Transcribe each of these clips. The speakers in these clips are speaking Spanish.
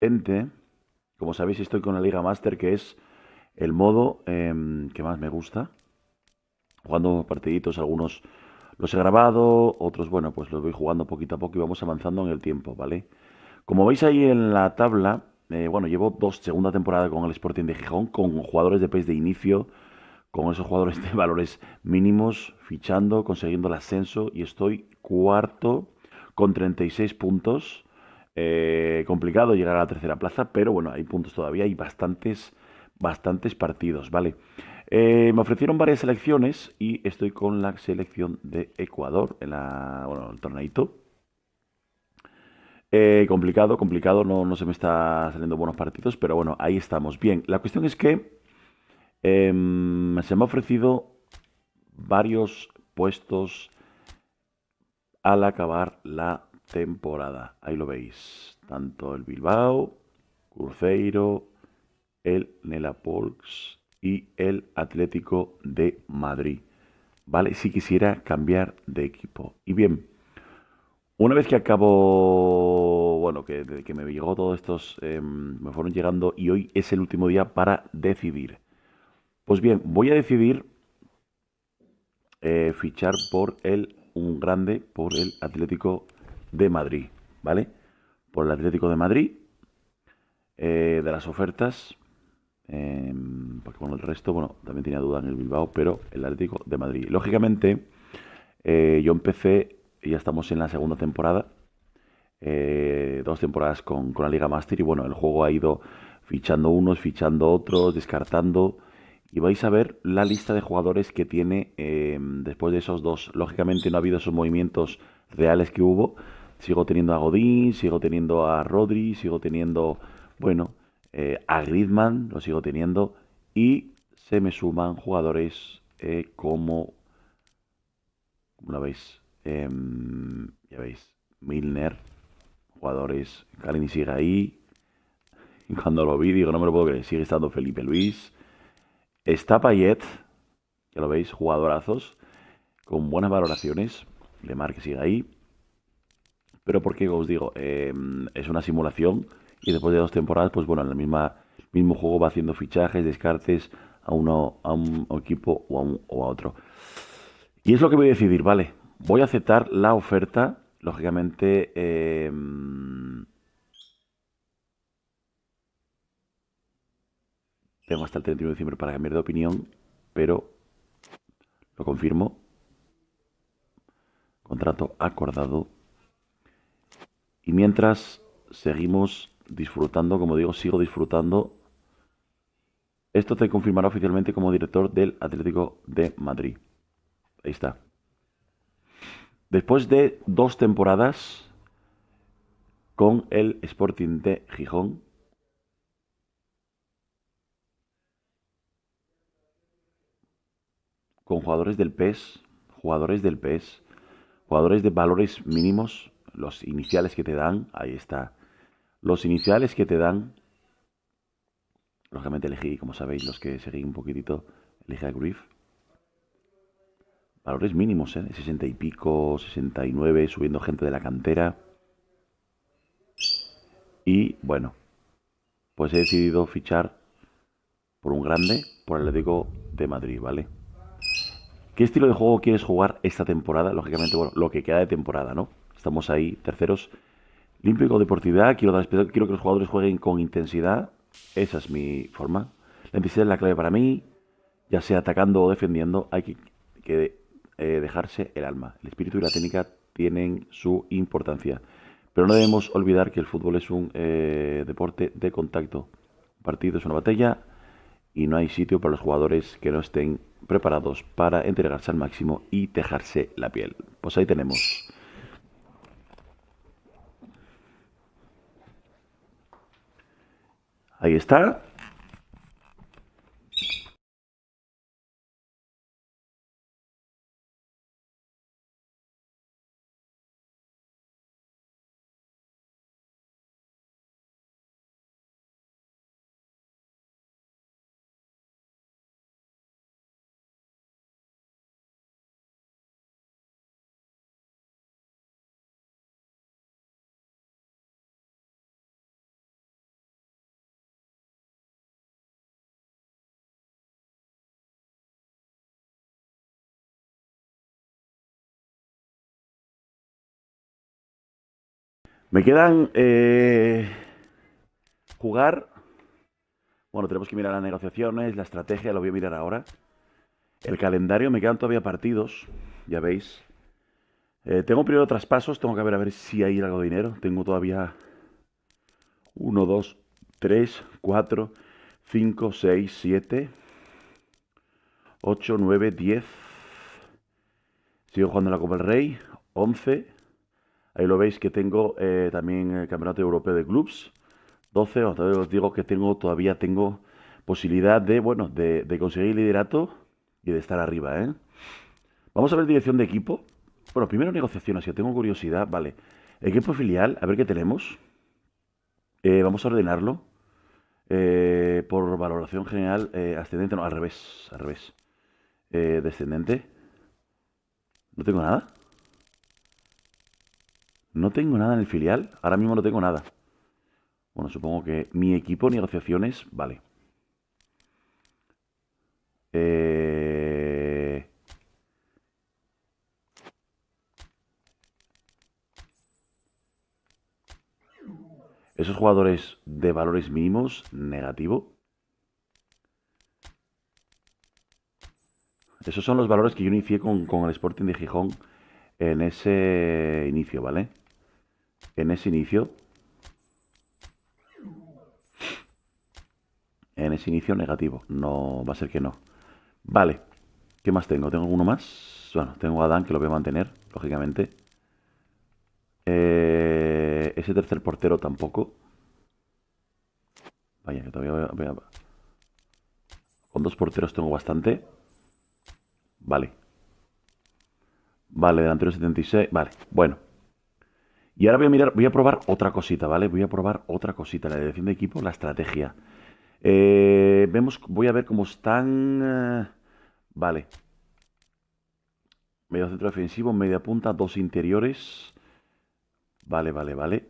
Ente, como sabéis, estoy con la Liga Master, que es el modo em, que más me gusta. Jugando partiditos, algunos los he grabado, otros, bueno, pues los voy jugando poquito a poco y vamos avanzando en el tiempo, ¿vale? Como veis ahí en la tabla, eh, bueno, llevo dos, segunda temporada con el Sporting de Gijón, con jugadores de país de inicio, con esos jugadores de valores mínimos, fichando, consiguiendo el ascenso y estoy cuarto con 36 puntos eh, complicado llegar a la tercera plaza, pero bueno, hay puntos todavía, y bastantes, bastantes partidos, ¿vale? Eh, me ofrecieron varias selecciones y estoy con la selección de Ecuador en la, bueno, el torneito. Eh, complicado, complicado, no, no se me está saliendo buenos partidos, pero bueno, ahí estamos. Bien, la cuestión es que em, se me ha ofrecido varios puestos al acabar la temporada. Ahí lo veis. Tanto el Bilbao, Cruzeiro, el Polks y el Atlético de Madrid. ¿Vale? Si quisiera cambiar de equipo. Y bien, una vez que acabo, bueno, que, que me llegó todos estos, em, me fueron llegando y hoy es el último día para decidir. Pues bien, voy a decidir eh, fichar por el, un grande, por el Atlético de Madrid, ¿vale? Por el Atlético de Madrid, eh, de las ofertas, em, porque con el resto, bueno, también tenía duda en el Bilbao, pero el Atlético de Madrid. Lógicamente, eh, yo empecé, ya estamos en la segunda temporada, eh, dos temporadas con, la Liga Master, y bueno, el juego ha ido fichando unos, fichando otros, descartando y vais a ver la lista de jugadores que tiene em, después de esos dos. Lógicamente no ha habido esos movimientos reales que hubo, Sigo teniendo a Godín, sigo teniendo a Rodri, sigo teniendo, bueno, eh, a Griezmann, lo sigo teniendo. Y se me suman jugadores como, eh, como lo veis, em, ya veis, Milner, jugadores, Kalini sigue ahí. cuando lo vi, digo, no me lo puedo creer, sigue estando Felipe Luis. Está Payet, ya lo veis, jugadorazos, con buenas valoraciones. Lemar que sigue ahí. Pero porque, como os digo, em, es una simulación y después de dos temporadas, pues bueno, en el misma, mismo juego va haciendo fichajes, descartes a, uno, a un equipo o a, otro. Y es lo que voy a decidir, ¿vale? Voy a aceptar la oferta, lógicamente... Em, tengo hasta el 31 de diciembre para cambiar de opinión, pero lo confirmo. Contrato acordado. Y mientras seguimos disfrutando, como digo, sigo disfrutando. Esto te confirmará oficialmente como director del Atlético de Madrid. Ahí está. Después de dos temporadas con el Sporting de Gijón, con jugadores del PES, jugadores del PES, jugadores de valores mínimos, los iniciales que te dan, ahí está. Los iniciales que te dan, lógicamente elegí, como sabéis, los que seguí un poquitito, elegí a Griff. Valores mínimos, ¿eh? 60 y pico, 69, subiendo gente de la cantera. Y bueno, pues he decidido fichar por un grande, por el Atlético de Madrid, ¿vale? ¿Qué estilo de juego quieres jugar esta temporada? Lógicamente, bueno, lo que queda de temporada, ¿no? Estamos ahí, terceros. ¿Límpico deportividad, quiero, dar, quiero que los jugadores jueguen con intensidad. Esa es mi forma. La intensidad es la clave para mí. Ya sea atacando o defendiendo, hay que, eh, dejarse el alma. El espíritu y la técnica tienen su importancia. Pero no debemos olvidar que el fútbol es un eh, deporte de contacto. Un partido es una batalla y no hay sitio para los jugadores que no estén preparados para entregarse al máximo y tejarse la piel. Pues ahí tenemos. Ahí está. Me quedan eh, jugar. Bueno, tenemos que mirar las negociaciones, la estrategia, lo voy a mirar ahora. El calendario, me quedan todavía partidos, ya veis. Eh, tengo primero traspasos, tengo que ver a ver si hay algo de dinero. Tengo todavía 1, 2, 3, 4, 5, 6, 7, 8, 9, 10. Sigo jugando la Copa del Rey. 11. Ahí lo veis que tengo eh, también el eh, Campeonato Europeo de Clubs. 12, os digo que tengo, todavía tengo posibilidad de, bueno, de, conseguir liderato y de estar arriba, ¿eh? Vamos a ver dirección de equipo. Bueno, primero negociaciones, que tengo curiosidad. Vale, equipo filial, a ver qué tenemos. Eh, vamos a ordenarlo. por valoración general, ascendente, no, al revés, al revés. descendente. No tengo nada. No tengo nada en el filial, ahora mismo no tengo nada. Bueno, supongo que mi equipo, negociaciones, vale. Eh, esos jugadores de valores mínimos, negativo. Esos son los valores que yo inicié con el Sporting de Gijón en ese inicio, ¿vale? en ese inicio en ese inicio negativo. No va a ser que no. Vale. ¿Qué más tengo? ¿Tengo uno más? Bueno, tengo a Dan que lo voy a mantener, lógicamente. Eh, ese tercer portero tampoco. Vaya, que todavía voy Con dos porteros tengo bastante. Vale. Vale, delantero 76. Vale, bueno. Y ahora voy a mirar, voy a probar otra cosita, ¿vale? Voy a probar otra cosita, la dirección de equipo, la estrategia. Eh, vemos, voy a ver cómo están. Eh, vale. Medio centro defensivo, media punta, dos interiores. Vale, vale, vale.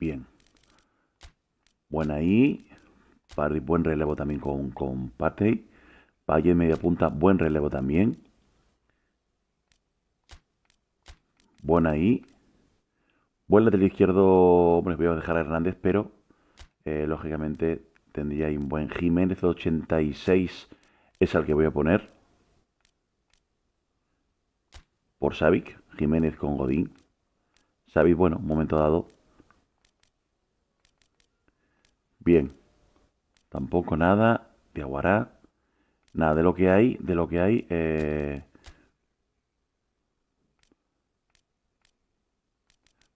Bien. Buena ahí. Buen relevo también con, con Patey. Valle media punta, buen relevo también. Buena ahí. Buen del izquierdo, bueno, voy a dejar a Hernández, pero eh, lógicamente tendría ahí un buen Jiménez, 86 es al que voy a poner. Por Savic, Jiménez con Godín. Savic, bueno, momento dado. Bien. Tampoco nada de Aguará. Nada, de lo que hay, de lo que hay... Eh,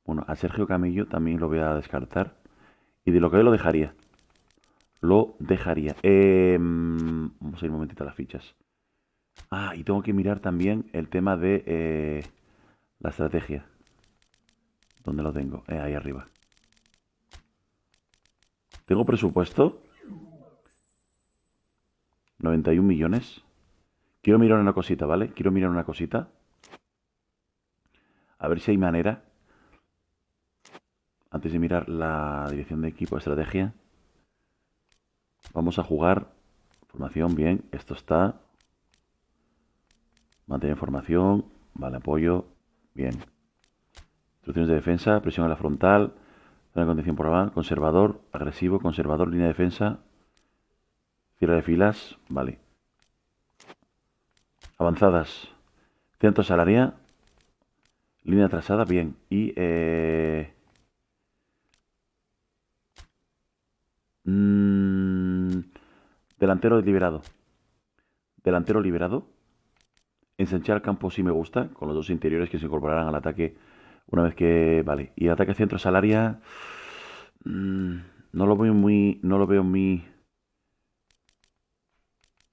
bueno, a Sergio Camillo también lo voy a descartar. Y de lo que hay lo dejaría. Lo dejaría. Em, vamos a ir un momentito a las fichas. Ah, y tengo que mirar también el tema de eh, la estrategia. ¿Dónde lo tengo? Eh, ahí arriba. ¿Tengo presupuesto? 91 millones. Quiero mirar una cosita, ¿vale? Quiero mirar una cosita. A ver si hay manera. Antes de mirar la dirección de equipo, estrategia. Vamos a jugar. Formación, bien. Esto está. Mantener formación. Vale, apoyo. Bien. Instrucciones de defensa. Presión a la frontal. Zona condición por abajo. Conservador. Agresivo. Conservador. Línea de defensa. Tira de filas, vale. Avanzadas. Centro salaria. Línea trazada, bien. Y... Eh, mm, delantero liberado. Delantero liberado. Ensanchar campo sí me gusta, con los dos interiores que se incorporarán al ataque una vez que... Vale. Y ataque centro salaria... Mm, no lo veo muy... No lo veo muy...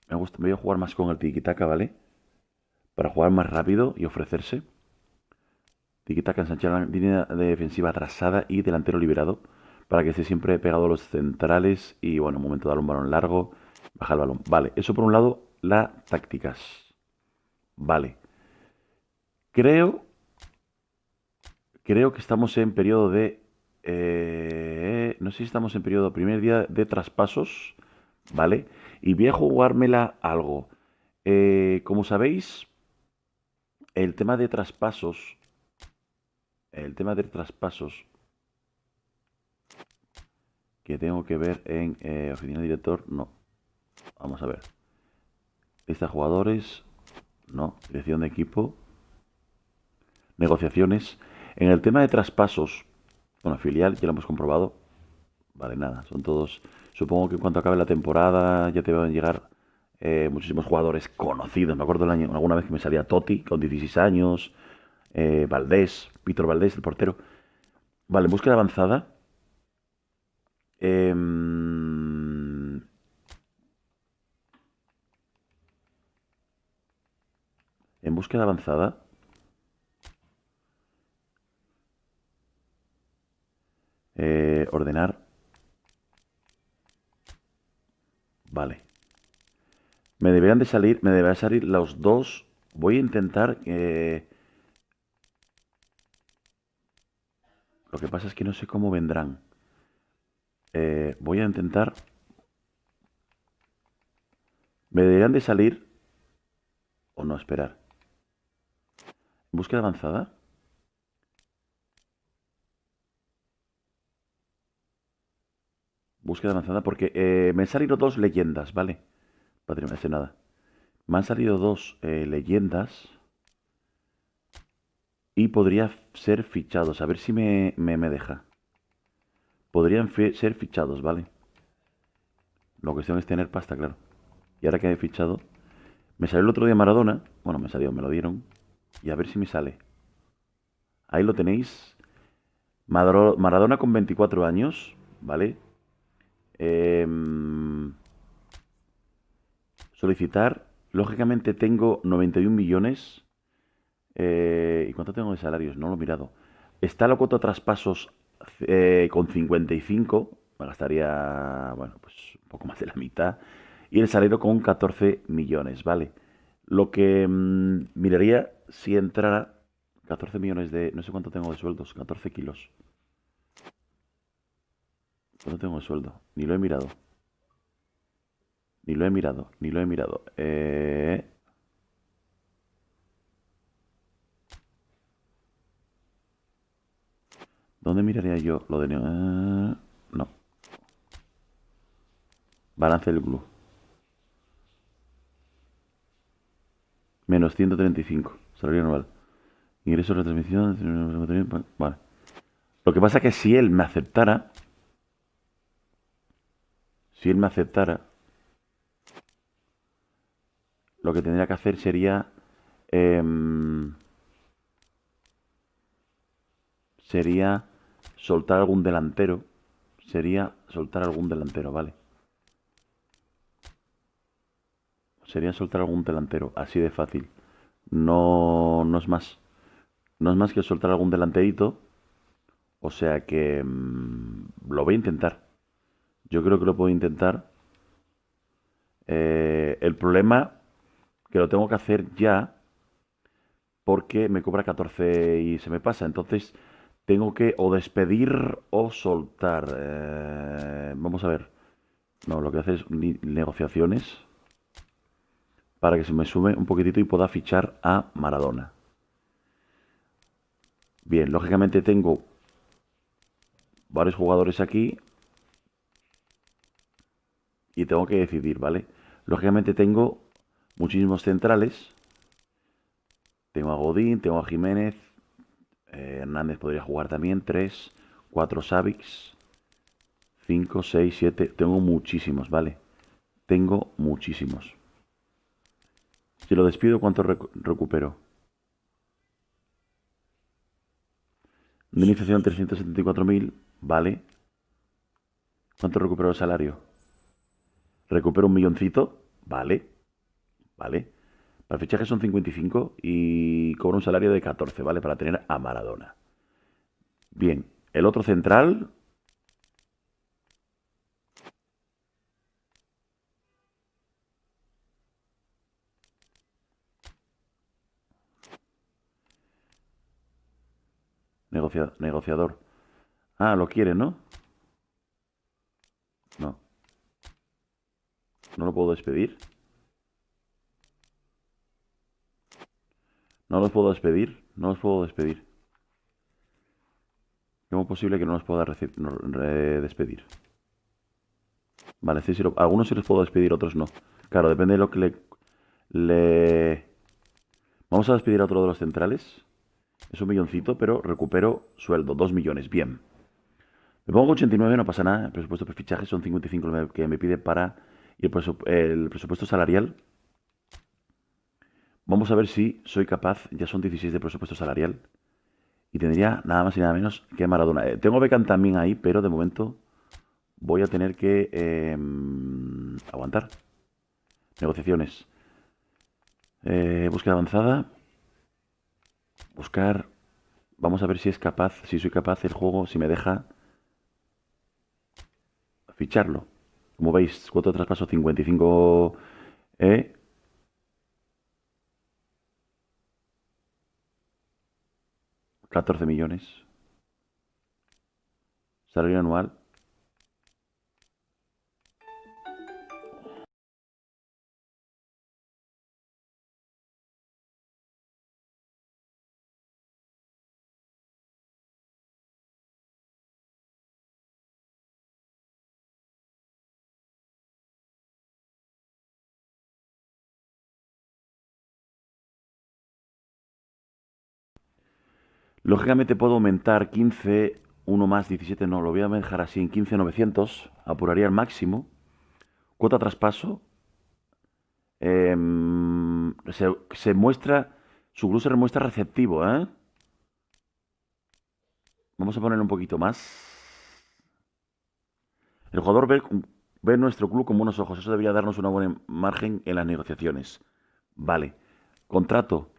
Me, gusta, me voy a jugar más con el tiquitaca, ¿vale? Para jugar más rápido y ofrecerse. Tiquitaca ensanchar la línea defensiva atrasada y delantero liberado. Para que esté siempre pegado a los centrales. Y bueno, momento de dar un balón largo. Bajar el balón. Vale, eso por un lado, las tácticas. Vale. Creo. Creo que estamos en periodo de. Eh, no sé si estamos en periodo primer día de traspasos. ¿Vale? y voy a jugármela algo. Eh, como sabéis, el tema de traspasos, el tema de traspasos que tengo que ver en eh, oficina de director, no. Vamos a ver. Lista de jugadores, no. Dirección de equipo, negociaciones. En el tema de traspasos, bueno, filial, ya lo hemos comprobado. Vale, nada, son todos... Supongo que cuando acabe la temporada ya te van a llegar eh, muchísimos jugadores conocidos. Me acuerdo el año, alguna vez que me salía Totti con 16 años, eh, Valdés, Víctor Valdés, el portero. Vale, en búsqueda avanzada. Em, en búsqueda avanzada. Eh, ordenar. Vale. Me deberían de salir, me deberán salir los dos. Voy a intentar que... Eh, lo que pasa es que no sé cómo vendrán. Eh, voy a intentar... Me deberían de salir... O no, esperar. Búsqueda avanzada. Búsqueda avanzada porque eh, me han salido dos leyendas, ¿vale? Padre, no hace nada. Me han salido dos eh, leyendas. Y podría ser fichados. A ver si me, me, deja. Podrían ser fichados, ¿vale? ...lo cuestión es tener pasta, claro. Y ahora que he fichado... Me salió el otro día Maradona. Bueno, me salió, me lo dieron. Y a ver si me sale. Ahí lo tenéis. Maradona con 24 años, ¿vale? Em, solicitar. Lógicamente tengo 91 millones. Eh, ¿Y cuánto tengo de salarios? No lo he mirado. Está la cuota traspasos eh, con 55. Me gastaría, bueno, pues un poco más de la mitad. Y el salario con 14 millones, ¿vale? Lo que mm, miraría si entrara 14 millones de... No sé cuánto tengo de sueldos, 14 kilos. Pues no tengo sueldo. Ni lo he mirado. Ni lo he mirado, ni lo he mirado. Eh... ¿Dónde miraría yo lo de... Eh, no. Balance del blue Menos 135. Salario normal. ingreso de transmisión. Vale. Lo que pasa es que si él me aceptara, si él me aceptara, lo que tendría que hacer sería... Em, sería soltar algún delantero. Sería soltar algún delantero, vale. Sería soltar algún delantero, así de fácil. No, no es más. No es más que soltar algún delanterito. O sea que em, lo voy a intentar. Yo creo que lo puedo intentar. Eh, el problema que lo tengo que hacer ya porque me cobra 14 y se me pasa. Entonces tengo que o despedir o soltar. Eh, vamos a ver. No, lo que hace es negociaciones para que se me sume un poquitito y pueda fichar a Maradona. Bien, lógicamente tengo varios jugadores aquí y tengo que decidir, ¿vale? Lógicamente tengo muchísimos centrales. Tengo a Godín, tengo a Jiménez. Eh, Hernández podría jugar también. Tres, cuatro Savix. 5, seis, siete. Tengo muchísimos, ¿vale? Tengo muchísimos. Si lo despido, ¿cuánto recupero? Indemnización 374.000, ¿vale? ¿Cuánto recupero el salario? recupero un milloncito, vale, vale. Para fichaje son 55 y cobro un salario de 14, ¿vale? Para tener a Maradona. Bien, el otro central... negociador. Ah, lo quiere, ¿no? No puedo despedir. No los puedo despedir. No los puedo despedir. ¿Cómo es posible que no los pueda despedir? Vale, sí, algunos sí los puedo despedir, otros no. Claro, depende de lo que le, Vamos a despedir a otro de los centrales. Es un milloncito, pero recupero sueldo. Dos millones, bien. Me pongo 89, no pasa nada. El presupuesto por fichaje son 55 que me pide para y el, presupuesto salarial, vamos a ver si soy capaz, ya son 16 de presupuesto salarial, y tendría nada más y nada menos que Maradona. Eh, tengo Becan también ahí, pero de momento voy a tener que em, aguantar. Negociaciones. Eh, búsqueda avanzada. Buscar. Vamos a ver si es capaz, si soy capaz el juego, si me deja ficharlo. Como veis, cuota de traspaso 55 e ...14 millones. Salario anual Lógicamente puedo aumentar 15, 1 más 17, no, lo voy a dejar así en 15, 900, apuraría al máximo. Cuota traspaso, em, se, muestra, su se muestra receptivo, ¿eh? Vamos a poner un poquito más. El jugador ve, ve nuestro club con buenos ojos, eso debería darnos una buena margen en las negociaciones. Vale, contrato,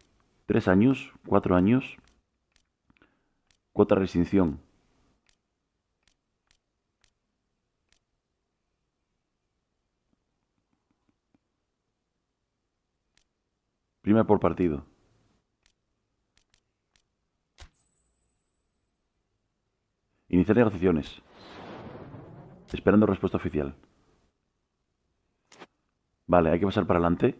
3 años, 4 años... Vota restricción. Prima por partido. Iniciar negociaciones. Esperando respuesta oficial. Vale, hay que pasar para adelante.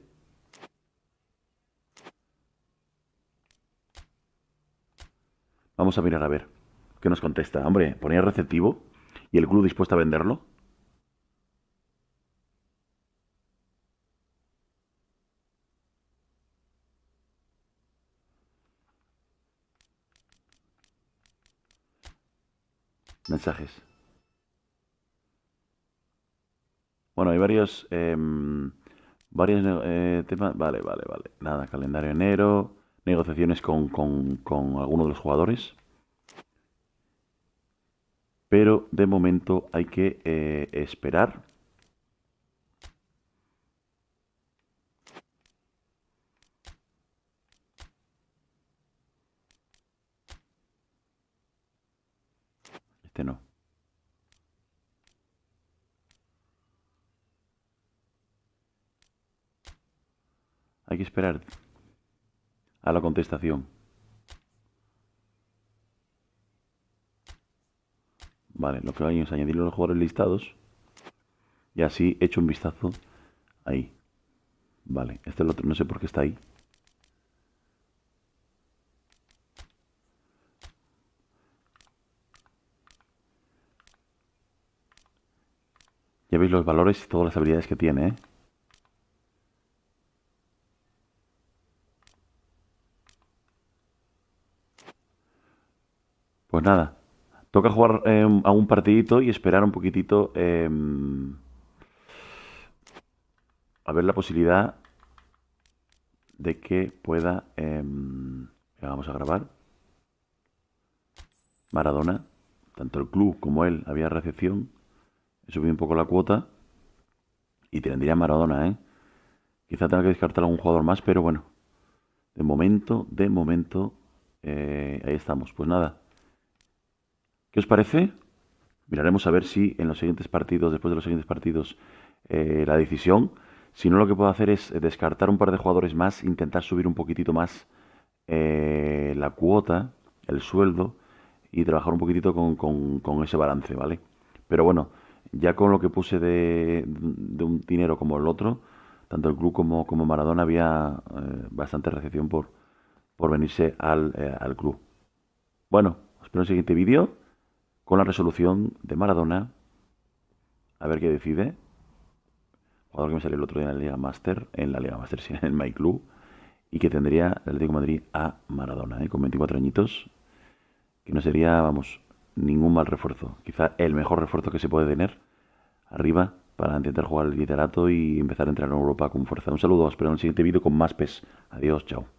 Vamos a mirar a ver. ¿Qué nos contesta? Hombre, ponía receptivo y el club dispuesto a venderlo. Mensajes. Bueno, hay varios... Em, varios eh, temas... Vale, vale, vale. Nada, calendario enero negociaciones con, con, alguno de los jugadores. Pero de momento hay que eh, esperar. Este no. Hay que esperar la contestación. Vale, lo que hacer es añadir los jugadores listados y así echo un vistazo ahí. Vale, este es el otro, no sé por qué está ahí. Ya veis los valores y todas las habilidades que tiene, ¿eh? Pues nada, toca jugar em, a un partidito y esperar un poquitito em, a ver la posibilidad de que pueda... Em, vamos a grabar. Maradona, tanto el club como él, había recepción. Subí un poco la cuota y tendría Maradona, ¿eh? Quizá tenga que descartar algún jugador más, pero bueno. De momento, de momento, eh, ahí estamos. Pues nada, ¿Qué os parece? Miraremos a ver si en los siguientes partidos, después de los siguientes partidos, eh, la decisión. Si no, lo que puedo hacer es eh, descartar un par de jugadores más, intentar subir un poquitito más eh, la cuota, el sueldo, y trabajar un poquitito con, ese balance, ¿vale? Pero bueno, ya con lo que puse de, un dinero como el otro, tanto el club como, como Maradona había bastante recepción por, por venirse al, al club. Bueno, os espero en el siguiente vídeo con la resolución de Maradona. A ver qué decide. Jugador que me salió el otro día en la Liga Master, en la Liga Master, sí, en My Club, y que tendría el Atlético de Madrid a Maradona, ¿eh? con 24 añitos, que no sería, vamos, ningún mal refuerzo. Quizá el mejor refuerzo que se puede tener arriba para intentar jugar el liderato y empezar a entrar en Europa con fuerza. Un saludo, os espero en el siguiente vídeo con más PES. Adiós, chao.